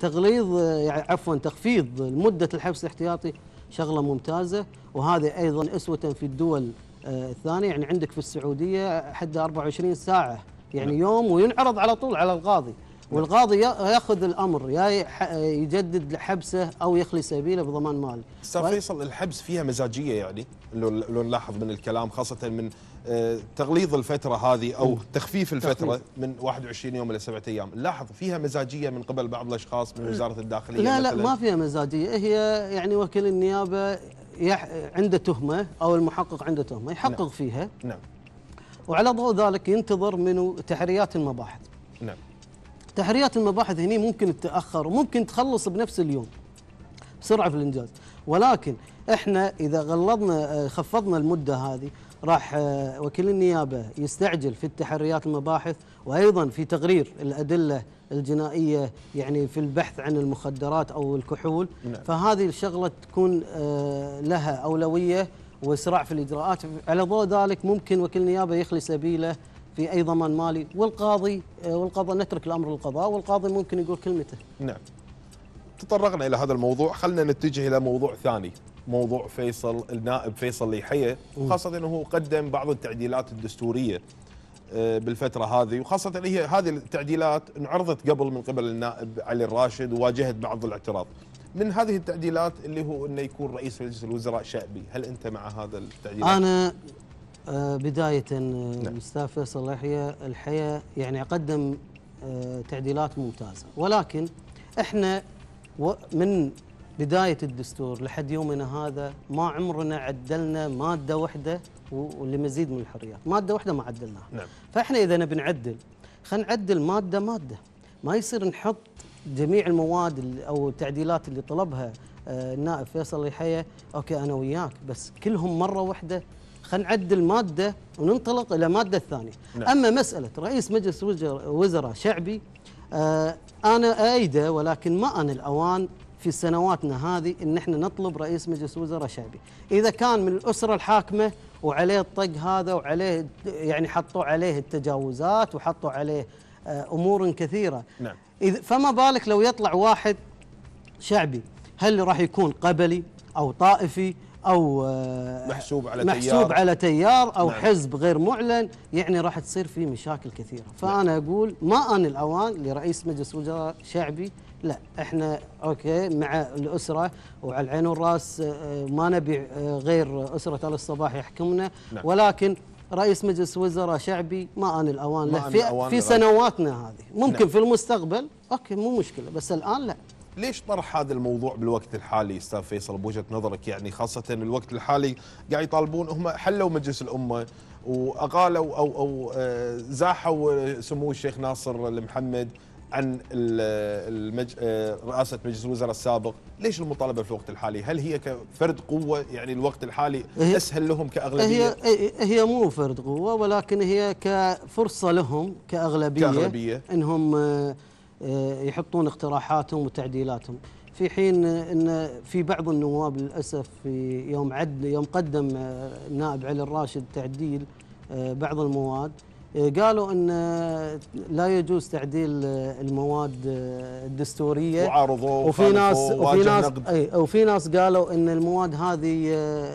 فتغليظ يعني عفوا تخفيض مده الحبس الاحتياطي شغله ممتازه وهذا ايضا اسوه في الدول آه، الثانيه يعني عندك في السعوديه حد 24 ساعه يعني نعم. يوم وينعرض على طول على القاضي نعم. والقاضي ياخذ الامر يا يجدد حبسه او يخلي سبيله بضمان مالي استاذ طيب. فيصل الحبس فيها مزاجيه يعني لو نلاحظ من الكلام خاصه من آه، تغليظ الفترة هذه أو تخفيف الفترة من 21 يوم إلى سبعة أيام نلاحظ فيها مزاجية من قبل بعض الأشخاص من وزارة الداخلية لا لا ما فيها مزاجية هي يعني وكيل النيابة يح... عنده تهمة أو المحقق عنده تهمة يحقق نعم. فيها نعم وعلى ضوء ذلك ينتظر منه تحريات المباحث نعم تحريات المباحث هنا ممكن تتأخر وممكن تخلص بنفس اليوم بسرعة في الإنجاز ولكن احنا اذا غلظنا آه، خفضنا المده هذه راح آه، وكيل النيابه يستعجل في التحريات المباحث وايضا في تقرير الادله الجنائيه يعني في البحث عن المخدرات او الكحول نعم. فهذه الشغله تكون آه، لها اولويه واسراع في الاجراءات على ضوء ذلك ممكن وكيل النيابه يخلي سبيله في اي ضمان مالي والقاضي والقضاء نترك الامر للقضاء والقاضي ممكن يقول كلمته نعم تطرقنا الى هذا الموضوع خلينا نتجه الى موضوع ثاني موضوع فيصل النائب فيصل ليحيه خاصه انه قدم بعض التعديلات الدستوريه آه، بالفتره هذه وخاصه هي هذه التعديلات انعرضت قبل من قبل النائب علي الراشد وواجهت بعض الاعتراض من هذه التعديلات اللي هو انه يكون رئيس مجلس الوزراء شعبي هل انت مع هذا التعديل انا آه، بدايه الاستاذ آه، نعم. فيصل ليحية الحيه يعني قدم تعديلات ممتازه ولكن احنا من بداية الدستور لحد يومنا هذا ما عمرنا عدلنا مادة واحدة ولمزيد من الحريات مادة واحدة ما عدلناها نعم. فإحنا إذا نبي نعدل خلينا نعدل مادة مادة ما يصير نحط جميع المواد أو التعديلات اللي طلبها آه، النائب فيصل الحية أوكي أنا وياك بس كلهم مرة واحدة خلينا نعدل مادة وننطلق إلى مادة الثانية نعم. أما مسألة رئيس مجلس وزراء شعبي آه، أنا أيده ولكن ما أنا الأوان في سنواتنا هذه ان احنا نطلب رئيس مجلس وزراء شعبي، اذا كان من الاسره الحاكمه وعليه الطق هذا وعليه يعني حطوا عليه التجاوزات وحطوا عليه آه، امور كثيره. نعم. فما بالك لو يطلع واحد شعبي، هل راح يكون قبلي او طائفي او آه، محسوب على محسوب تيار محسوب على تيار او نعم. حزب غير معلن يعني راح تصير في مشاكل كثيره فانا نعم. اقول ما ان الاوان لرئيس مجلس وزراء شعبي لا احنا اوكي مع الاسره وعلى العين والراس آه، ما نبي آه، غير اسره ال الصباح يحكمنا نعم. ولكن رئيس مجلس وزراء شعبي ما ان الاوان له في, الأوان في سنواتنا هذه ممكن نعم. في المستقبل اوكي مو مشكله بس الان لا ليش طرح هذا الموضوع بالوقت الحالي استاذ فيصل بوجهه نظرك يعني خاصه الوقت الحالي قاعد يطالبون هم حلوا مجلس الامه واغالوا او او آه، زاحوا سمو الشيخ ناصر المحمد عن المج... آه، رئاسه مجلس الوزراء السابق، ليش المطالبه في الوقت الحالي؟ هل هي كفرد قوه يعني الوقت الحالي هي اسهل لهم كاغلبيه؟ هي هي مو فرد قوه ولكن هي كفرصه لهم كاغلبيه كاغلبيه انهم آه، آه، يحطون اقتراحاتهم وتعديلاتهم. في حين ان في بعض النواب للاسف في يوم عد يوم قدم النائب علي الراشد تعديل بعض المواد إيه، قالوا ان آه، لا يجوز تعديل آه، المواد آه، الدستوريه وعارضوا وفي ناس وفي ناس اي وفي ناس قالوا ان المواد هذه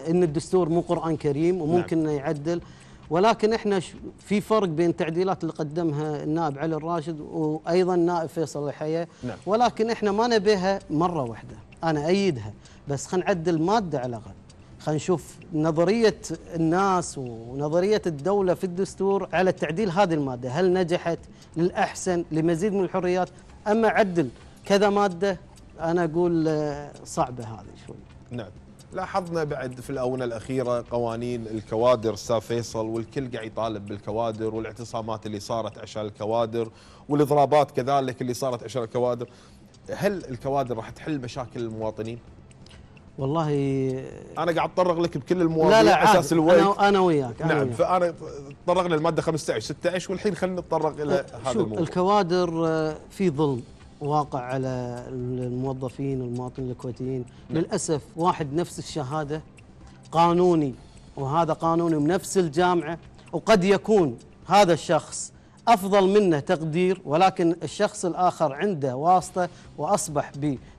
ان الدستور مو قران كريم وممكن نعم. انه يعدل ولكن احنا في فرق بين التعديلات اللي قدمها النائب علي الراشد وايضا النائب فيصل الحيه نعم. ولكن احنا ما نبيها مره واحده انا ايدها بس خلينا نعدل ماده على الاقل خلينا نشوف نظرية الناس ونظرية الدولة في الدستور على تعديل هذه المادة هل نجحت للأحسن لمزيد من الحريات أما عدل كذا مادة أنا أقول آه، صعبة هذه شوي نعم لاحظنا بعد في الآونة الأخيرة قوانين الكوادر أستاذ فيصل والكل قاعد يطالب بالكوادر والاعتصامات اللي صارت عشان الكوادر والإضرابات كذلك اللي صارت عشان الكوادر هل الكوادر راح تحل مشاكل المواطنين؟ والله انا قاعد اتطرق لك بكل المواضيع لا لا على اساس الوقت انا انا وياك أنا نعم فانا تطرقنا للماده 15 16 والحين خلينا نتطرق الى طيب، هذا الموضوع الكوادر آه، في ظلم واقع على الموظفين والمواطنين الكويتيين نعم. للاسف واحد نفس الشهاده قانوني وهذا قانوني من نفس الجامعه وقد يكون هذا الشخص أفضل منه تقدير ولكن الشخص الآخر عنده واسطة وأصبح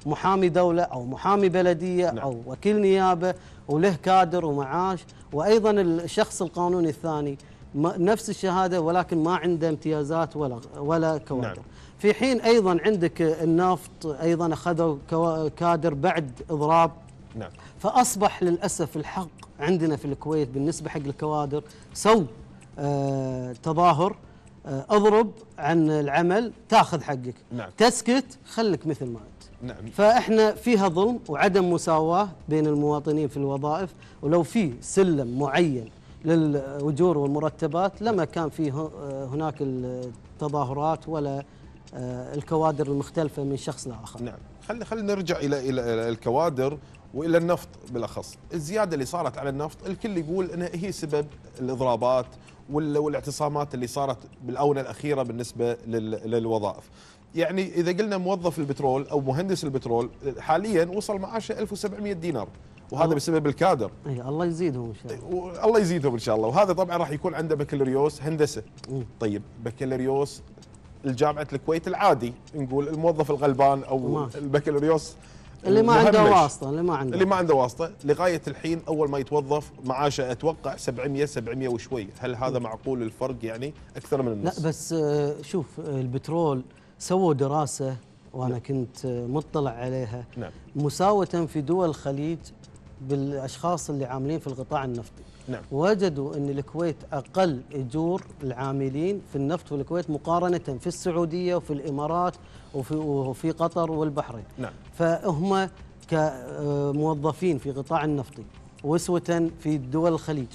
بمحامي دولة أو محامي بلدية نعم. أو وكيل نيابة وله كادر ومعاش وأيضا الشخص القانوني الثاني نفس الشهادة ولكن ما عنده امتيازات ولا ولا كوادر نعم. في حين أيضا عندك النفط أيضا أخذوا كادر بعد إضراب نعم. فأصبح للأسف الحق عندنا في الكويت بالنسبة حق الكوادر سو آه تظاهر آه، اضرب عن العمل تاخذ حقك نعم. تسكت خلك مثل ما انت نعم. فاحنا فيها ظلم وعدم مساواه بين المواطنين في الوظائف ولو في سلم معين للأجور والمرتبات لما كان في آه، هناك التظاهرات ولا آه، الكوادر المختلفة من شخص لآخر نعم خلينا خلينا نرجع إلى إلى الكوادر والى النفط بالاخص، الزياده اللي صارت على النفط الكل يقول انها هي سبب الاضرابات والاعتصامات اللي صارت بالاونه الاخيره بالنسبه للوظائف. يعني اذا قلنا موظف البترول او مهندس البترول حاليا وصل معاشه 1700 دينار وهذا بسبب الكادر اي الله يزيدهم ان شاء الله الله يزيدهم ان شاء الله وهذا طبعا راح يكون عنده بكالوريوس هندسه طيب بكالوريوس الجامعة الكويت العادي نقول الموظف الغلبان او ماشي. البكالوريوس اللي ما عنده واسطه اللي ما عنده اللي ما عنده واسطه لغايه الحين اول ما يتوظف معاشه اتوقع 700 700 وشوي هل هذا معقول الفرق يعني اكثر من النص لا بس آه، شوف البترول سووا دراسه وانا نعم. كنت آه، مطلع عليها نعم. مساوة في دول الخليج بالاشخاص اللي عاملين في القطاع النفطي نعم. وجدوا أن الكويت أقل أجور العاملين في النفط في الكويت مقارنة في السعودية وفي الإمارات وفي, وفي قطر والبحرين نعم. فهم كموظفين في قطاع النفطي وسوة في دول الخليج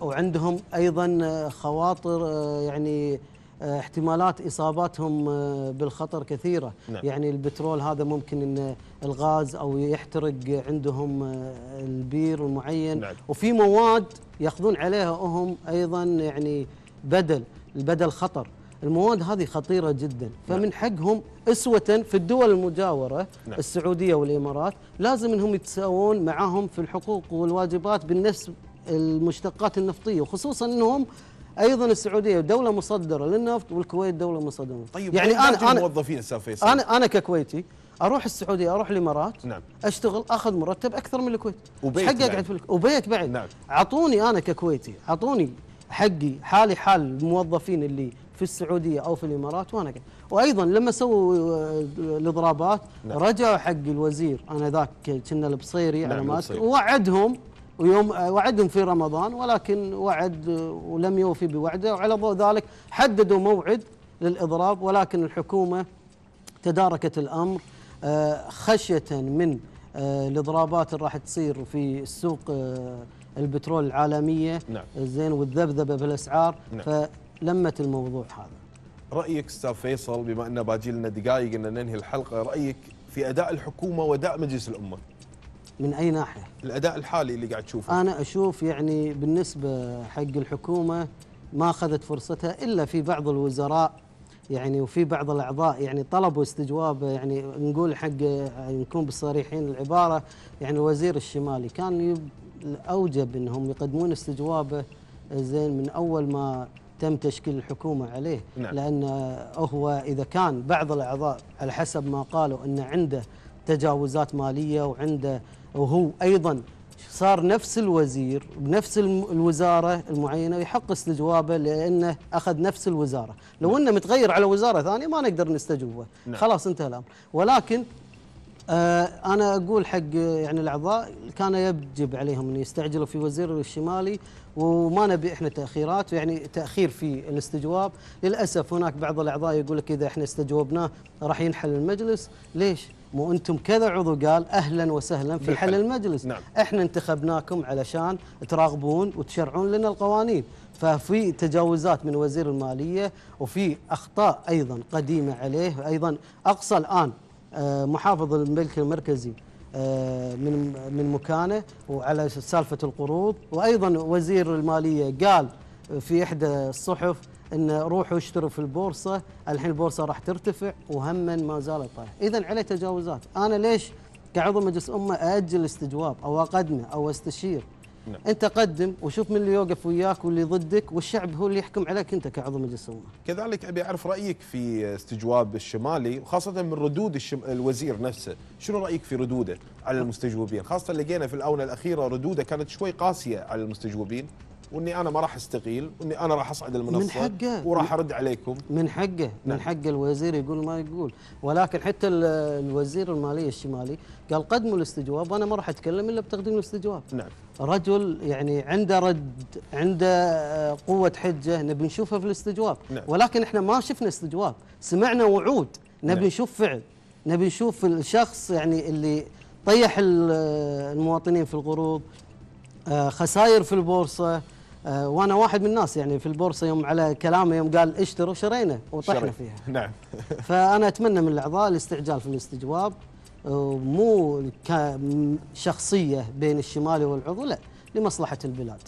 وعندهم أيضا خواطر آه، يعني احتمالات اصابتهم آه، بالخطر كثيره نعم. يعني البترول هذا ممكن ان الغاز او يحترق عندهم آه، البير المعين نعم. وفي مواد ياخذون عليها هم ايضا يعني بدل البدل خطر المواد هذه خطيره جدا نعم. فمن حقهم اسوه في الدول المجاوره نعم. السعوديه والامارات لازم انهم يتساوون معهم في الحقوق والواجبات بالنفس المشتقات النفطيه وخصوصا انهم ايضا السعوديه دوله مصدره للنفط والكويت دوله مصدره طيب يعني, يعني انا انا موظفين انا انا ككويتي اروح السعوديه اروح الامارات نعم اشتغل اخذ مرتب اكثر من الكويت وبيت حقي اقعد في الكويت وبيت بعد نعم اعطوني انا ككويتي اعطوني حقي حالي حال الموظفين اللي في السعوديه او في الامارات وانا قاعد وايضا لما سووا آه، الاضرابات نعم. رجعوا حق الوزير انا ذاك كنا البصيري نعم على ما ووعدهم ويوم وعدهم في رمضان ولكن وعد ولم يوفي بوعده وعلى ضوء ذلك حددوا موعد للإضراب ولكن الحكومة تداركت الأمر آه، خشية من آه، الإضرابات اللي راح تصير في السوق آه، البترول العالمية نعم. زين والذبذبة بالأسعار نعم. فلمت الموضوع هذا رأيك استاذ فيصل بما أن باجي لنا دقائق أن ننهي الحلقة رأيك في أداء الحكومة وأداء مجلس الأمة من اي ناحيه؟ الاداء الحالي اللي قاعد تشوفه انا اشوف يعني بالنسبه حق الحكومه ما اخذت فرصتها الا في بعض الوزراء يعني وفي بعض الاعضاء يعني طلبوا استجواب يعني نقول حق نكون بالصريحين العباره يعني الوزير الشمالي كان اوجب انهم يقدمون استجوابه زين من اول ما تم تشكيل الحكومه عليه نعم. لان هو اذا كان بعض الاعضاء على حسب ما قالوا انه عنده تجاوزات ماليه وعنده وهو أيضا صار نفس الوزير بنفس الوزارة المعينة ويحقس لجوابه لأنه أخذ نفس الوزارة لو نعم. أنه متغير على وزارة ثانية ما نقدر نستجوبه نعم. خلاص انتهى الأمر ولكن آه أنا أقول حق يعني الأعضاء كان يجب عليهم أن يستعجلوا في وزير الشمالي وما نبي احنا تاخيرات يعني تاخير في الاستجواب للاسف هناك بعض الاعضاء يقول لك اذا احنا استجوبناه راح ينحل المجلس ليش مو انتم كذا عضو قال اهلا وسهلا في حل المجلس نعم. احنا انتخبناكم علشان تراقبون وتشرعون لنا القوانين ففي تجاوزات من وزير الماليه وفي اخطاء ايضا قديمه عليه ايضا اقصى الان آه، محافظ الملك المركزي آه، من من مكانه وعلى سالفه القروض وايضا وزير الماليه قال في احدى الصحف ان روحوا اشتروا في البورصه الحين البورصه راح ترتفع وهما ما زالت طايحه اذا عليه تجاوزات انا ليش كعضو مجلس امه اجل استجواب او اقدمه او استشير نعم. انت قدم وشوف من اللي يوقف وياك واللي ضدك والشعب هو اللي يحكم عليك انت كعضو مجلس امه كذلك ابي اعرف رايك في استجواب الشمالي وخاصه من ردود الشم... الوزير نفسه، شنو رايك في ردوده على المستجوبين؟ خاصه لقينا في الاونه الاخيره ردوده كانت شوي قاسيه على المستجوبين واني انا ما راح استقيل واني انا راح اصعد المنصه من حقه وراح ارد عليكم من حقه نعم. من حق الوزير يقول ما يقول ولكن حتى الوزير الماليه الشمالي قال قدموا الاستجواب وانا ما راح اتكلم الا بتقديم الاستجواب نعم رجل يعني عنده رد عنده آه، قوه حجه نبي نشوفها في الاستجواب نعم. ولكن احنا ما شفنا استجواب سمعنا وعود نبي نعم. نشوف فعل نبي نشوف الشخص يعني اللي طيح المواطنين في القروض آه، خسائر في البورصه آه، وانا واحد من الناس يعني في البورصه يوم على كلامه يوم قال اشتروا شرينا وطحنا فيها نعم فانا اتمنى من الاعضاء الاستعجال في الاستجواب آه، مو كشخصيه بين الشمالي والعضو لا لمصلحه البلاد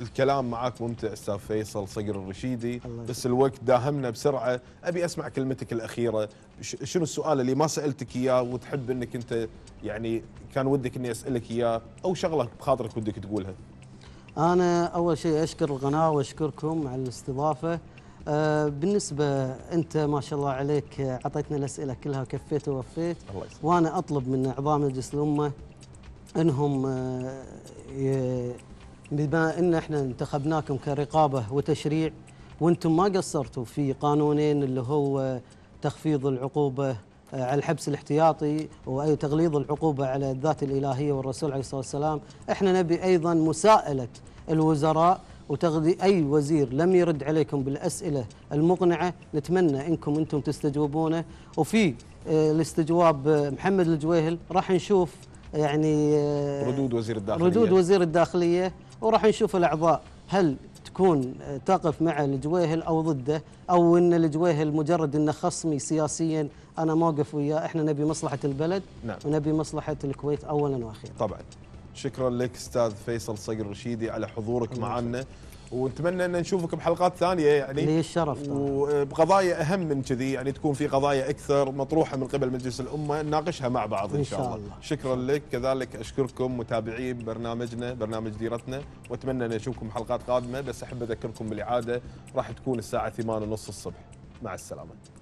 الكلام معك ممتع استاذ فيصل صقر الرشيدي بس الوقت داهمنا بسرعه ابي اسمع كلمتك الاخيره شنو السؤال اللي ما سالتك اياه وتحب انك انت يعني كان ودك اني اسالك اياه او شغله بخاطرك ودك تقولها أنا أول شيء أشكر القناة وأشكركم على الاستضافة آه، بالنسبة أنت ما شاء الله عليك أعطيتنا الأسئلة كلها وكفيت ووفيت الله وأنا أطلب من أعضاء مجلس الأمة أنهم آه، بما أن احنا انتخبناكم كرقابة وتشريع وأنتم ما قصرتوا في قانونين اللي هو تخفيض العقوبة آه، على الحبس الاحتياطي واي تغليظ العقوبه على الذات الالهيه والرسول عليه الصلاه والسلام، احنا نبي ايضا مساءله الوزراء وتغذي اي وزير لم يرد عليكم بالاسئله المقنعه نتمنى انكم انتم تستجوبونه وفي آه، الاستجواب آه، محمد الجويهل راح نشوف يعني ردود وزير الداخليه ردود وزير الداخليه وراح نشوف الاعضاء هل تكون تقف مع الجويهل او ضده او ان الجويهل مجرد انه خصمي سياسيا انا موقف وياه احنا نبي مصلحه البلد نعم. ونبي مصلحه الكويت اولا واخيرا طبعا شكرا لك استاذ فيصل صقر رشيدي على حضورك معنا ونتمنى ان نشوفك بحلقات ثانيه يعني لي الشرف طبعا. وبقضايا اهم من كذي يعني تكون في قضايا اكثر مطروحه من قبل مجلس الامه نناقشها مع بعض ان شاء الله, الله. شكرا لك كذلك اشكركم متابعي برنامجنا برنامج ديرتنا واتمنى ان اشوفكم حلقات قادمه بس احب اذكركم بالاعاده راح تكون الساعه 8:30 الصبح مع السلامه